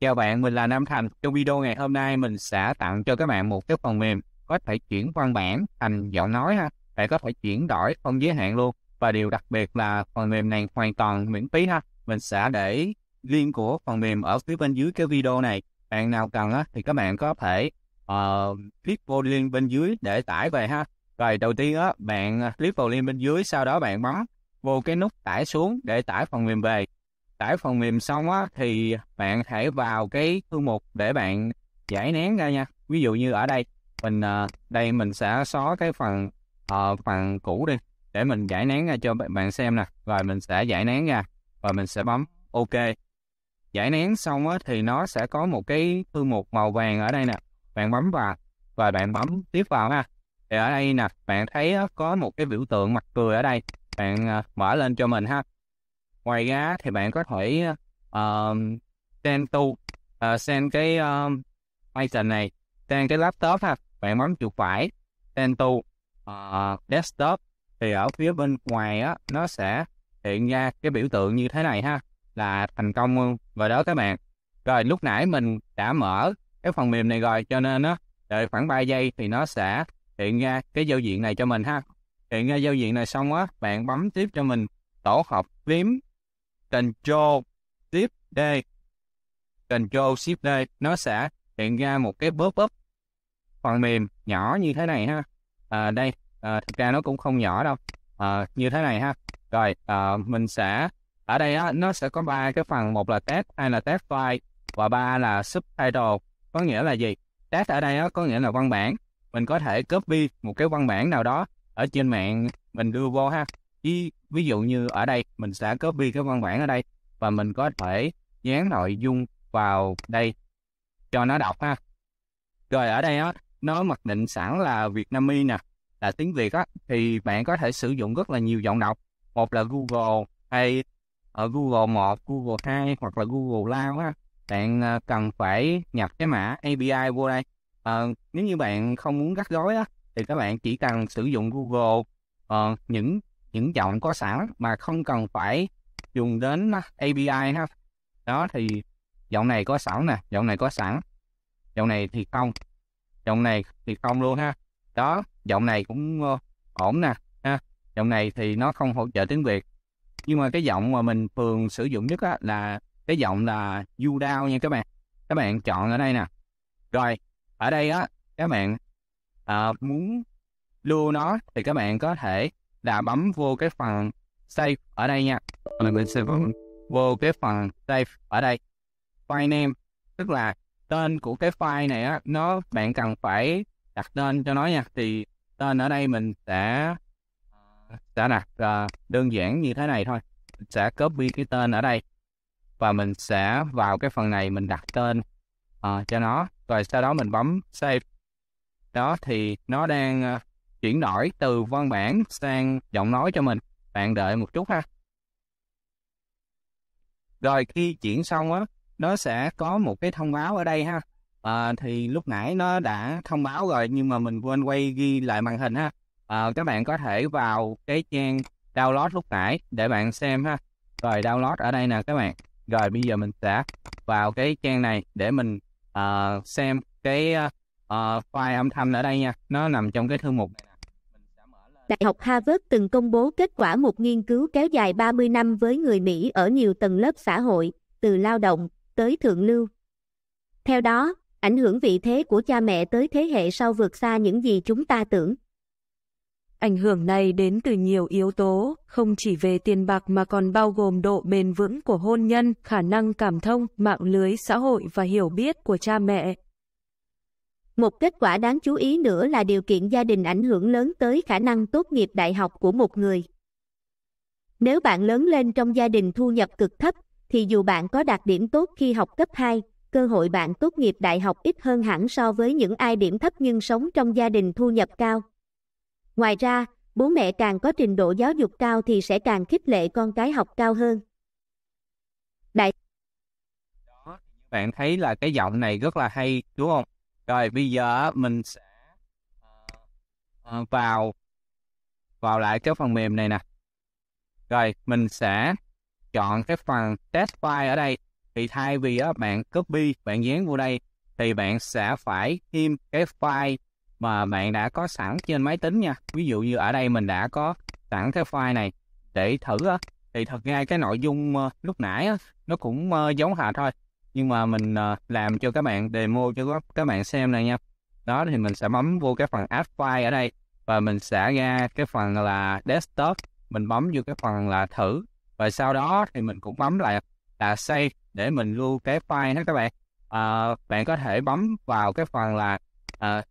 Chào bạn, mình là Nam Thành. Trong video ngày hôm nay mình sẽ tặng cho các bạn một cái phần mềm có thể chuyển văn bản thành giọng nói ha. Bạn có thể chuyển đổi không giới hạn luôn. Và điều đặc biệt là phần mềm này hoàn toàn miễn phí ha. Mình sẽ để link của phần mềm ở phía bên dưới cái video này. Bạn nào cần á, thì các bạn có thể uh, click vô link bên dưới để tải về ha. Rồi đầu tiên á, bạn click vô link bên dưới, sau đó bạn bấm vô cái nút tải xuống để tải phần mềm về tải phần mềm xong á thì bạn hãy vào cái thư mục để bạn giải nén ra nha ví dụ như ở đây mình ờ, đây mình sẽ xóa cái phần uh, phần cũ đi để mình giải nén ra cho bạn xem nè rồi mình sẽ giải nén ra và mình sẽ bấm ok giải nén xong á thì nó sẽ có một cái thư mục màu vàng ở đây nè bạn bấm vào và bạn bấm tiếp vào ha thì ở đây nè bạn thấy có một cái biểu tượng mặt cười ở đây bạn ờ, mở lên cho mình ha ngoài ra thì bạn có thể uh, tu uh, ờ, xem cái um, ờ, Python này xem cái laptop ha bạn bấm chuột phải xem tu uh, desktop thì ở phía bên ngoài á nó sẽ hiện ra cái biểu tượng như thế này ha là thành công và đó các bạn rồi lúc nãy mình đã mở cái phần mềm này rồi cho nên á đợi khoảng 3 giây thì nó sẽ hiện ra cái giao diện này cho mình ha hiện ra giao diện này xong á bạn bấm tiếp cho mình tổ hợp phím Control Shift D Control Shift đây nó sẽ hiện ra một cái pop-up phần mềm nhỏ như thế này ha à, đây à, thực ra nó cũng không nhỏ đâu à, như thế này ha rồi à, mình sẽ ở đây á, nó sẽ có ba cái phần một là test hai là test file và ba là subtitle có nghĩa là gì test ở đây á, có nghĩa là văn bản mình có thể copy một cái văn bản nào đó ở trên mạng mình đưa vô ha Ý, ví dụ như ở đây mình sẽ copy cái văn bản ở đây và mình có thể dán nội dung vào đây cho nó đọc ha. Rồi ở đây á, nó mặc định sẵn là Việt Vietnamese nè, là tiếng Việt á, thì bạn có thể sử dụng rất là nhiều giọng đọc. Một là Google hay ở Google 1, Google 2 hoặc là Google Lao á, bạn à, cần phải nhập cái mã API vô đây. À, nếu như bạn không muốn rắc gói á, thì các bạn chỉ cần sử dụng Google uh, những những giọng có sẵn mà không cần phải dùng đến API ha đó thì giọng này có sẵn nè giọng này có sẵn giọng này thì không giọng này thì không luôn ha đó giọng này cũng ờ, ổn nè ha giọng này thì nó không hỗ trợ tiếng việt nhưng mà cái giọng mà mình thường sử dụng nhất á, là cái giọng là du đao nha các bạn các bạn chọn ở đây nè rồi ở đây á các bạn à, muốn lưu nó thì các bạn có thể đã bấm vô cái phần save ở đây nha là mình sẽ vô cái phần save ở đây file name tức là tên của cái file này á nó bạn cần phải đặt tên cho nó nha thì tên ở đây mình sẽ ờ, sẽ đặt uh, đơn giản như thế này thôi mình sẽ copy cái tên ở đây và mình sẽ vào cái phần này mình đặt tên uh, cho nó rồi sau đó mình bấm save đó thì nó đang uh, chuyển đổi từ văn bản sang giọng nói cho mình bạn đợi một chút ha rồi khi chuyển xong á nó sẽ có một cái thông báo ở đây ha à, thì lúc nãy nó đã thông báo rồi nhưng mà mình quên quay ghi lại màn hình ha à, các bạn có thể vào cái trang download lúc nãy để bạn xem ha rồi download ở đây nè các bạn rồi bây giờ mình sẽ vào cái trang này để mình uh, xem cái uh, file âm thanh ở đây nha nó nằm trong cái thư mục này Đại học Harvard từng công bố kết quả một nghiên cứu kéo dài 30 năm với người Mỹ ở nhiều tầng lớp xã hội, từ lao động tới thượng lưu. Theo đó, ảnh hưởng vị thế của cha mẹ tới thế hệ sau vượt xa những gì chúng ta tưởng. Ảnh hưởng này đến từ nhiều yếu tố, không chỉ về tiền bạc mà còn bao gồm độ bền vững của hôn nhân, khả năng cảm thông, mạng lưới xã hội và hiểu biết của cha mẹ, một kết quả đáng chú ý nữa là điều kiện gia đình ảnh hưởng lớn tới khả năng tốt nghiệp đại học của một người. Nếu bạn lớn lên trong gia đình thu nhập cực thấp, thì dù bạn có đạt điểm tốt khi học cấp 2, cơ hội bạn tốt nghiệp đại học ít hơn hẳn so với những ai điểm thấp nhưng sống trong gia đình thu nhập cao. Ngoài ra, bố mẹ càng có trình độ giáo dục cao thì sẽ càng khích lệ con cái học cao hơn. Đại Bạn thấy là cái giọng này rất là hay, đúng không? rồi bây giờ mình sẽ ờ, ờ, vào vào lại cái phần mềm này nè rồi mình sẽ chọn cái phần test file ở đây thì thay vì á, bạn copy bạn dán vô đây thì bạn sẽ phải thêm cái file mà bạn đã có sẵn trên máy tính nha ví dụ như ở đây mình đã có sẵn cái file này để thử á, thì thật ra cái nội dung ờ, lúc nãy á, nó cũng giống hệt thôi nhưng mà mình ờ, làm cho các bạn demo cho các bạn xem này nha đó thì mình sẽ bấm vô cái phần add file ở đây và mình sẽ ra cái phần là desktop mình bấm vô cái phần là thử và sau đó thì mình cũng bấm lại là save để mình lưu cái file hết các bạn à, bạn có thể bấm vào cái phần là à,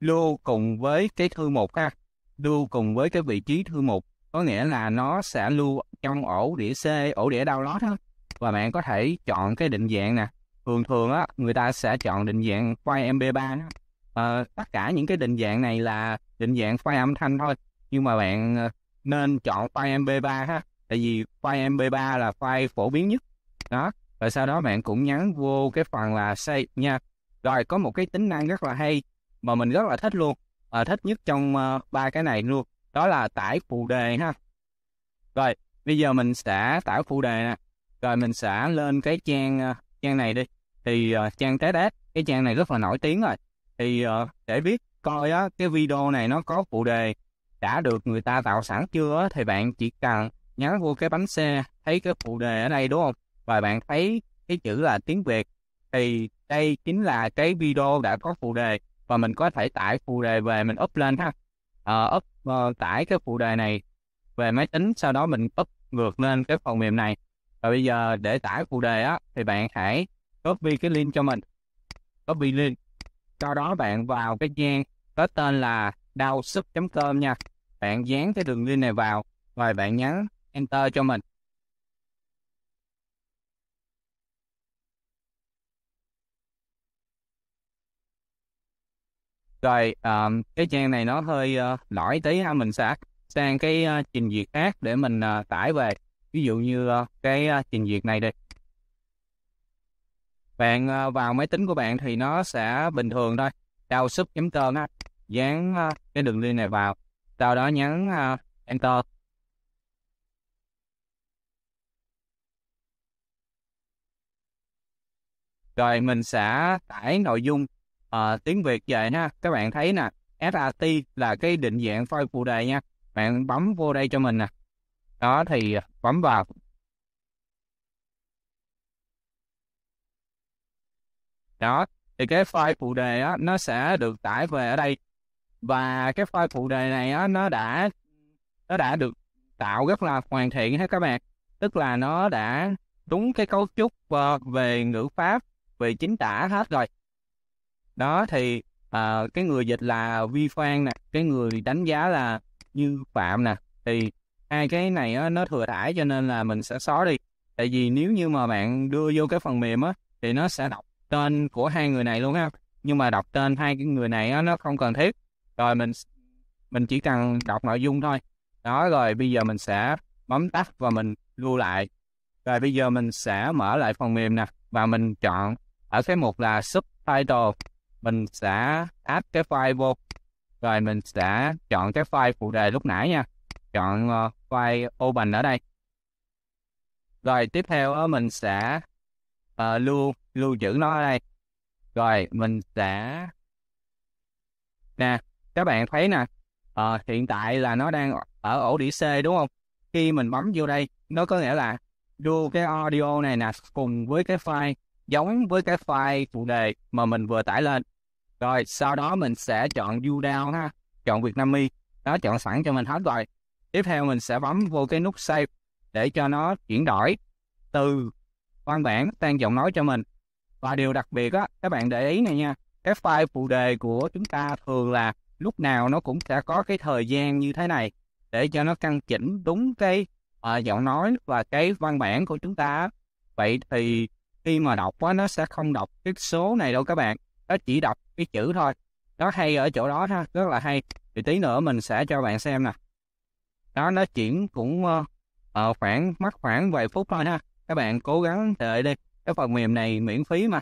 lưu cùng với cái thư mục ha lưu cùng với cái vị trí thư mục có nghĩa là nó sẽ lưu trong ổ đĩa C ổ đĩa download hết và bạn có thể chọn cái định dạng nè thường thường á người ta sẽ chọn định dạng file mp3 À, tất cả những cái định dạng này là định dạng file âm thanh thôi nhưng mà bạn ờ, nên chọn file mp3 ha tại vì file mp3 là file phổ biến nhất đó và sau đó bạn cũng nhắn vô cái phần là save nha rồi có một cái tính năng rất là hay mà mình rất là thích luôn à, thích nhất trong ờ, ba uh, cái này luôn đó là tải phụ đề ha rồi bây giờ mình sẽ tải phụ đề nè rồi mình sẽ lên cái trang ờ, trang này đi thì uh, trang tết ad cái trang này rất là nổi tiếng rồi thì uh, để biết coi á cái video này nó có phụ đề đã được người ta tạo sẵn chưa thì bạn chỉ cần nhấn vô cái bánh xe thấy cái phụ đề ở đây đúng không và bạn thấy cái chữ là tiếng việt thì đây chính là cái video đã có phụ đề và mình có thể tải phụ đề về mình up lên ha uh, up uh, tải cái phụ đề này về máy tính sau đó mình up ngược lên cái phần mềm này và bây giờ để tải phụ đề á thì bạn hãy copy cái link cho mình copy link sau đó bạn vào cái trang có tên là đau com nha bạn dán cái đường link này vào rồi bạn nhấn enter cho mình rồi um, cái trang này nó hơi uh, lỗi tí ha mình sẽ sang cái uh, trình duyệt khác để mình uh, tải về ví dụ như ờ, cái ờ, trình duyệt này đi bạn ờ, vào máy tính của bạn thì nó sẽ bình thường thôi Tao sub chấm cơm á dán cái đường link này vào sau đó nhấn enter rồi mình sẽ tải nội dung uh, tiếng việt về nha các bạn thấy nè SRT là cái định dạng file phụ đề nha bạn bấm vô đây cho mình nè đó thì ờ, bấm vào đó thì cái file phụ đề á, nó sẽ được tải về ở đây và cái file phụ đề này á, nó đã nó đã được tạo rất là hoàn thiện hết các bạn tức là nó đã đúng cái cấu trúc ờ, về ngữ pháp về chính tả hết rồi đó thì uh, cái người dịch là vi phan nè cái người đánh giá là như phạm nè thì hai cái này á, nó thừa thải cho nên là mình sẽ xóa đi tại vì nếu như mà bạn đưa vô cái phần mềm á thì nó sẽ đọc tên của hai người này luôn ha nhưng mà đọc tên hai cái người này á, nó không cần thiết rồi mình mình chỉ cần đọc nội dung thôi đó rồi bây giờ mình sẽ bấm tắt và mình lưu lại rồi bây giờ mình sẽ mở lại phần mềm nè và mình chọn ở cái mục là subtitle mình sẽ add cái file vô rồi mình sẽ chọn cái file phụ đề lúc nãy nha chọn uh, file open ở đây rồi tiếp theo mình sẽ uh, lưu lưu trữ nó ở đây rồi mình sẽ nè các bạn thấy nè uh, hiện tại là nó đang ở ổ đĩa C đúng không khi mình bấm vô đây nó có nghĩa là lưu cái audio này nè cùng với cái file giống với cái file phụ đề mà mình vừa tải lên rồi sau đó mình sẽ chọn view down ha chọn Việt Nam Mi đó chọn sẵn cho mình hết rồi tiếp theo mình sẽ bấm vô cái nút save để cho nó chuyển đổi từ văn bản sang giọng nói cho mình và điều đặc biệt á các bạn để ý này nha cái file phụ đề của chúng ta thường là lúc nào nó cũng sẽ có cái thời gian như thế này để cho nó căn chỉnh đúng cái uh, giọng nói và cái văn bản của chúng ta vậy thì khi mà đọc á nó sẽ không đọc cái số này đâu các bạn nó chỉ đọc cái chữ thôi nó hay ở chỗ đó ha rất là hay thì tí nữa mình sẽ cho bạn xem nè đó nó chuyển cũng uh, khoảng mất khoảng vài phút thôi ha các bạn cố gắng đợi đi cái phần mềm này miễn phí mà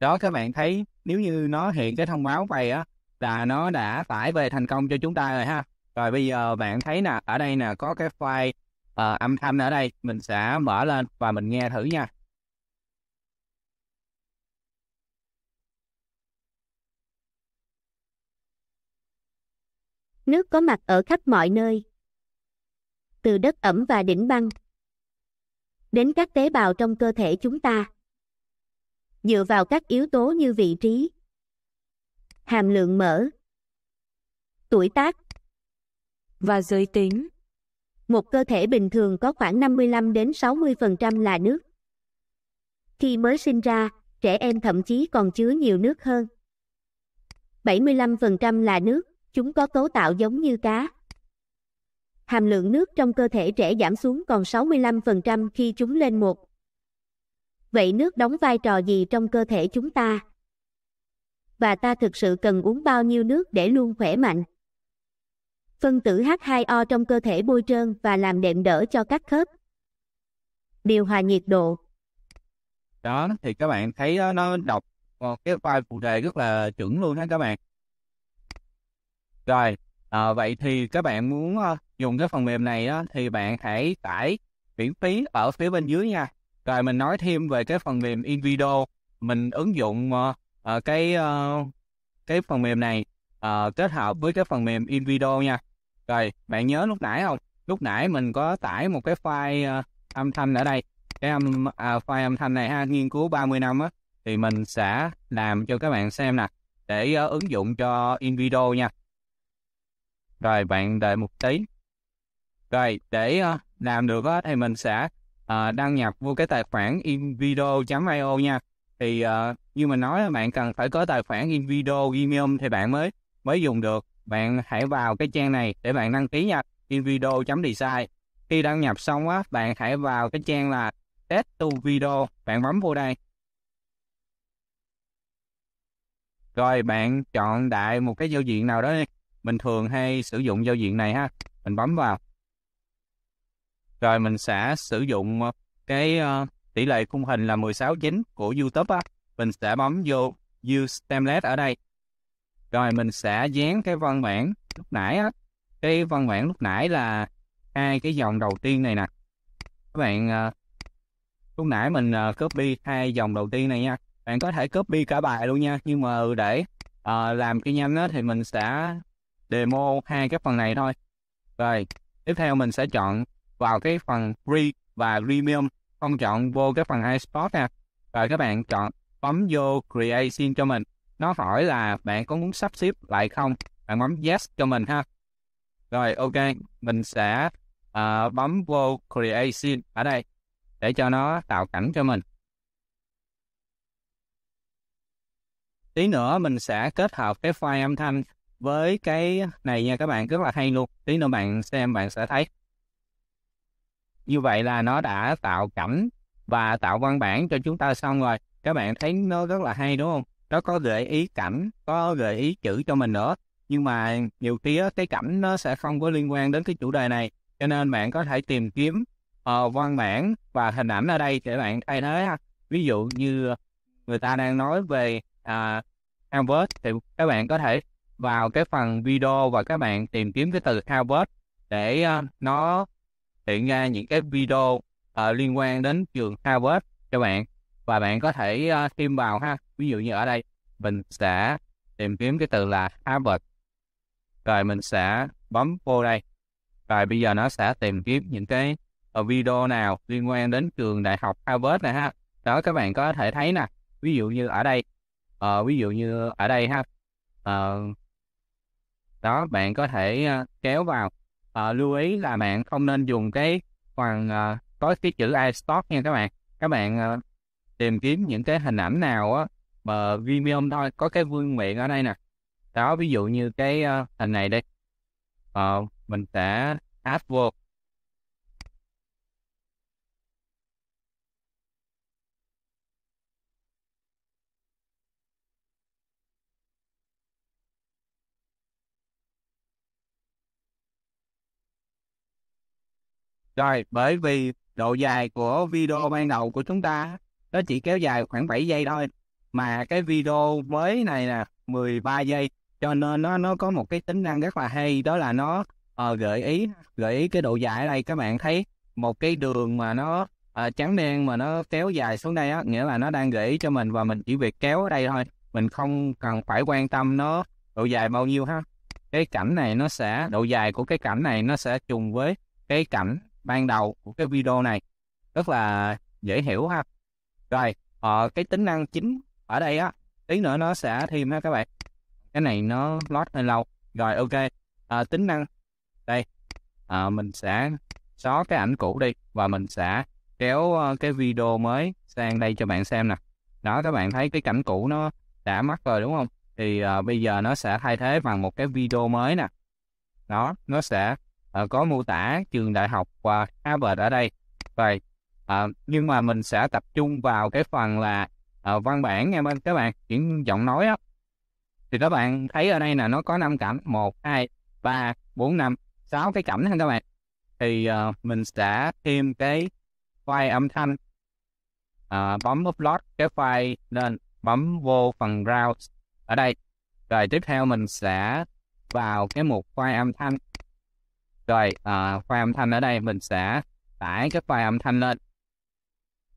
đó các bạn thấy nếu như nó hiện cái thông báo vậy á là nó đã tải về thành công cho chúng ta rồi ha rồi bây giờ bạn thấy nè ở đây nè có cái file uh, âm thanh ở đây mình sẽ mở lên và mình nghe thử nha Nước có mặt ở khắp mọi nơi. Từ đất ẩm và đỉnh băng. Đến các tế bào trong cơ thể chúng ta. Dựa vào các yếu tố như vị trí. Hàm lượng mỡ. Tuổi tác. Và giới tính. Một cơ thể bình thường có khoảng 55 đến 60% là nước. Khi mới sinh ra, trẻ em thậm chí còn chứa nhiều nước hơn. 75% là nước. Chúng có cấu tạo giống như cá. Hàm lượng nước trong cơ thể trẻ giảm xuống còn 65% khi chúng lên một. Vậy nước đóng vai trò gì trong cơ thể chúng ta? Và ta thực sự cần uống bao nhiêu nước để luôn khỏe mạnh? Phân tử H2O trong cơ thể bôi trơn và làm đệm đỡ cho các khớp. Điều hòa nhiệt độ. Đó, thì các bạn thấy nó đọc một cái file phụ đề rất là chuẩn luôn đó các bạn. Rồi, à, vậy thì các bạn muốn ờ, dùng cái phần mềm này á, thì bạn hãy tải miễn phí ở phía bên dưới nha. Rồi mình nói thêm về cái phần mềm InVideo, mình ứng dụng uh, cái uh, cái phần mềm này uh, kết hợp với cái phần mềm InVideo nha. Rồi, bạn nhớ lúc nãy không? Lúc nãy mình có tải một cái file uh, âm thanh ở đây. Cái âm à, file âm thanh này ha, nghiên cứu 30 năm á thì mình sẽ làm cho các bạn xem nè để uh, ứng dụng cho InVideo nha rồi bạn đợi một tí rồi để uh, làm được uh, thì mình sẽ uh, đăng nhập vô cái tài khoản invido.io nha thì uh, như mình nói là bạn cần phải có tài khoản invido Gmail thì bạn mới mới dùng được bạn hãy vào cái trang này để bạn đăng ký nha invido.design khi đăng nhập xong á bạn hãy vào cái trang là test to video bạn bấm vô đây rồi bạn chọn đại một cái giao diện nào đó đi mình thường hay sử dụng giao diện này ha mình bấm vào rồi mình sẽ sử dụng ờ, cái uh, tỷ lệ khung hình là 16 9 của YouTube á mình sẽ bấm vô use template ở đây rồi mình sẽ dán cái văn bản lúc nãy á cái văn bản lúc nãy là hai cái dòng đầu tiên này nè các bạn uh, lúc nãy mình uh, copy hai dòng đầu tiên này nha bạn có thể copy cả bài luôn nha nhưng mà để uh, làm cái nhanh á thì mình sẽ demo hai cái phần này thôi rồi tiếp theo mình sẽ chọn vào cái phần free và premium không chọn vô cái phần iSport nè rồi các bạn chọn bấm vô create sim cho mình nó hỏi là bạn có muốn sắp xếp lại không bạn bấm yes cho mình ha rồi ok mình sẽ uh, bấm vô create scene ở đây để cho nó tạo cảnh cho mình tí nữa mình sẽ kết hợp cái file âm thanh với cái này nha các bạn rất là hay luôn tí nữa bạn xem bạn sẽ thấy như vậy là nó đã tạo cảnh và tạo văn bản cho chúng ta xong rồi các bạn thấy nó rất là hay đúng không nó có gợi ý cảnh có gợi ý chữ cho mình nữa nhưng mà nhiều khi cái cảnh nó sẽ không có liên quan đến cái chủ đề này cho nên bạn có thể tìm kiếm uh, văn bản và hình ảnh ở đây để bạn thay thế ha ví dụ như người ta đang nói về uh, à, Albert thì các bạn có thể vào cái phần video và các bạn tìm kiếm cái từ Harvard để ờ, nó hiện ra những cái video uh, liên quan đến trường Harvard cho bạn và bạn có thể uh, thêm vào ha ví dụ như ở đây mình sẽ tìm kiếm cái từ là Harvard rồi mình sẽ bấm vô đây rồi bây giờ nó sẽ tìm kiếm những cái video nào liên quan đến trường đại học Harvard này ha đó các bạn có thể thấy nè ví dụ như ở đây uh, ví dụ như ở đây ha uh, đó bạn có thể uh, kéo vào uh, lưu ý là bạn không nên dùng cái phần uh, có cái chữ iStock nha các bạn các bạn uh, tìm kiếm những cái hình ảnh nào á mà Vimium thôi có cái vương miện ở đây nè đó ví dụ như cái uh, hình này đây uh, mình sẽ add vô Rồi, bởi vì độ dài của video ban đầu của chúng ta nó chỉ kéo dài khoảng 7 giây thôi. Mà cái video mới này là 13 giây. Cho nên nó nó có một cái tính năng rất là hay đó là nó uh, gợi ý gợi ý cái độ dài ở đây các bạn thấy một cái đường mà nó uh, trắng đen mà nó kéo dài xuống đây á nghĩa là nó đang gợi ý cho mình và mình chỉ việc kéo ở đây thôi mình không cần phải quan tâm nó độ dài bao nhiêu ha cái cảnh này nó sẽ độ dài của cái cảnh này nó sẽ trùng với cái cảnh ban đầu của cái video này rất là dễ hiểu ha rồi ờ, cái tính năng chính ở đây á tí nữa nó sẽ thêm ha các bạn cái này nó lót hơi lâu rồi ok à, tính năng đây à, mình sẽ xóa cái ảnh cũ đi và mình sẽ kéo ờ, cái video mới sang đây cho bạn xem nè đó các bạn thấy cái cảnh cũ nó đã mất rồi đúng không thì à, bây giờ nó sẽ thay thế bằng một cái video mới nè đó nó sẽ Ờ, có mô tả trường đại học và ờ, Harvard ở đây vậy uh, ờ, nhưng mà mình sẽ tập trung vào cái phần là uh, văn bản nha các bạn chuyển giọng nói á thì các bạn thấy ở đây là nó có năm cảnh một hai ba bốn năm sáu cái cảnh ha các bạn thì uh, mình sẽ thêm cái file âm thanh uh, bấm upload cái file lên bấm vô phần browse ở đây rồi tiếp theo mình sẽ vào cái mục file âm thanh rồi, uh, file âm thanh ở đây mình sẽ tải cái file âm thanh lên.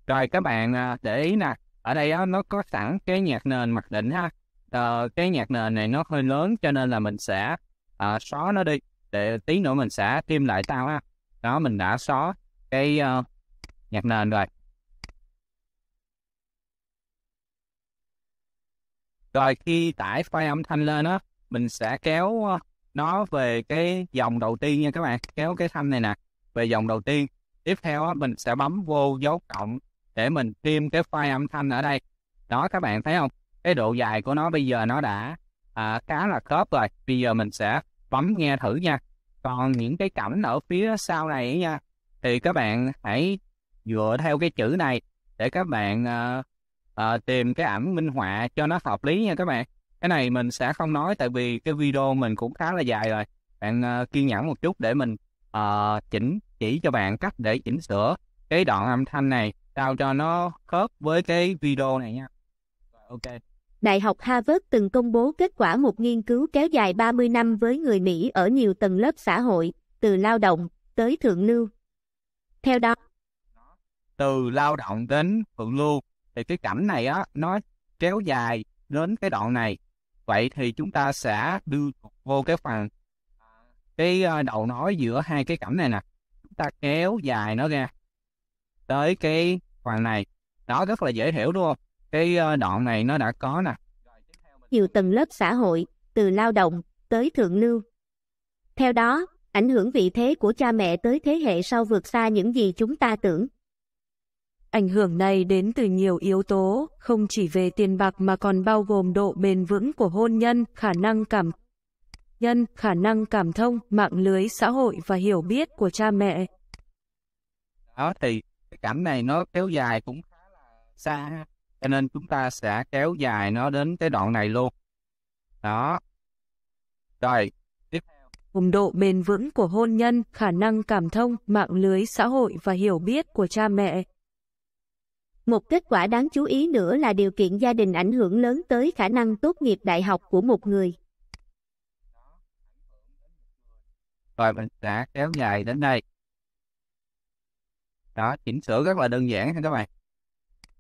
Rồi các bạn uh, để ý nè, ở đây uh, nó có sẵn cái nhạc nền mặc định ha. Uh, cái nhạc nền này nó hơi lớn cho nên là mình sẽ uh, xóa nó đi. Để tí nữa mình sẽ thêm lại tao ha. Đó, mình đã xóa cái uh, nhạc nền rồi. Rồi khi tải file âm thanh lên á, mình sẽ kéo uh, nó về cái dòng đầu tiên nha các bạn kéo cái thanh này nè về dòng đầu tiên tiếp theo mình sẽ bấm vô dấu cộng để mình thêm cái file âm thanh ở đây đó các bạn thấy không cái độ dài của nó bây giờ nó đã à, khá là khớp rồi bây giờ mình sẽ bấm nghe thử nha còn những cái cảnh ở phía sau này nha thì các bạn hãy dựa theo cái chữ này để các bạn à, à, tìm cái ảnh minh họa cho nó hợp lý nha các bạn cái này mình sẽ không nói tại vì cái video mình cũng khá là dài rồi bạn uh, kiên nhẫn một chút để mình uh, chỉnh chỉ cho bạn cách để chỉnh sửa cái đoạn âm thanh này sao cho nó khớp với cái video này nha ok Đại học Harvard từng công bố kết quả một nghiên cứu kéo dài 30 năm với người Mỹ ở nhiều tầng lớp xã hội, từ lao động tới thượng lưu. Theo đó, từ lao động đến thượng lưu thì cái cảnh này á nó kéo dài đến cái đoạn này vậy thì chúng ta sẽ đưa vô cái phần cái ờ, đầu nói giữa hai cái cẩm này nè chúng ta kéo dài nó ra tới cái phần này đó rất là dễ hiểu đúng không cái ờ, đoạn này nó đã có nè nhiều tầng lớp xã hội từ lao động tới thượng lưu theo đó ảnh hưởng vị thế của cha mẹ tới thế hệ sau vượt xa những gì chúng ta tưởng Ảnh hưởng này đến từ nhiều yếu tố, không chỉ về tiền bạc mà còn bao gồm độ bền vững của hôn nhân, khả năng cảm nhân, khả năng cảm thông, mạng lưới xã hội và hiểu biết của cha mẹ. Đó thì cái cảnh này nó kéo dài cũng khá là xa, cho nên chúng ta sẽ kéo dài nó đến cái đoạn này luôn. Đó. Rồi, tiếp theo. Cùng độ bền vững của hôn nhân, khả năng cảm thông, mạng lưới xã hội và hiểu biết của cha mẹ. Một kết quả đáng chú ý nữa là điều kiện gia đình ảnh hưởng lớn tới khả năng tốt nghiệp đại học của một người. Rồi mình đã kéo dài đến đây. Đó, chỉnh sửa rất là đơn giản các bạn.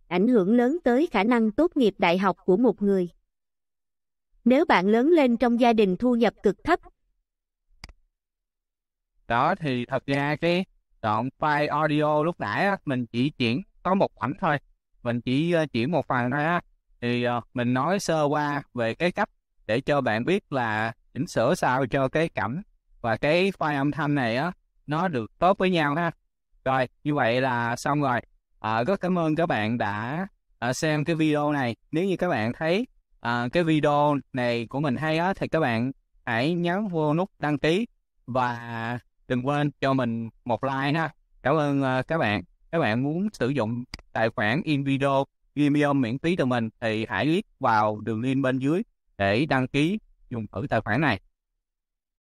Ảnh hưởng lớn tới khả năng tốt nghiệp đại học của một người. Nếu bạn lớn lên trong gia đình thu nhập cực thấp. Đó thì thật ra cái đoạn file audio lúc nãy mình chỉ chuyển có một khoảnh thôi mình chỉ ờ, chuyển một phần thôi á thì ờ, mình nói sơ qua về cái cách để cho bạn biết là chỉnh sửa sao cho cái cảnh và cái file âm thanh này á nó được tốt với nhau ha rồi như vậy là xong rồi à, rất cảm ơn các bạn đã à, xem cái video này nếu như các bạn thấy à, cái video này của mình hay á thì các bạn hãy nhấn vô nút đăng ký và đừng quên cho mình một like ha cảm ơn à, các bạn các bạn muốn sử dụng tài khoản Invido Premium miễn phí từ mình thì hãy click vào đường link bên dưới để đăng ký dùng thử tài khoản này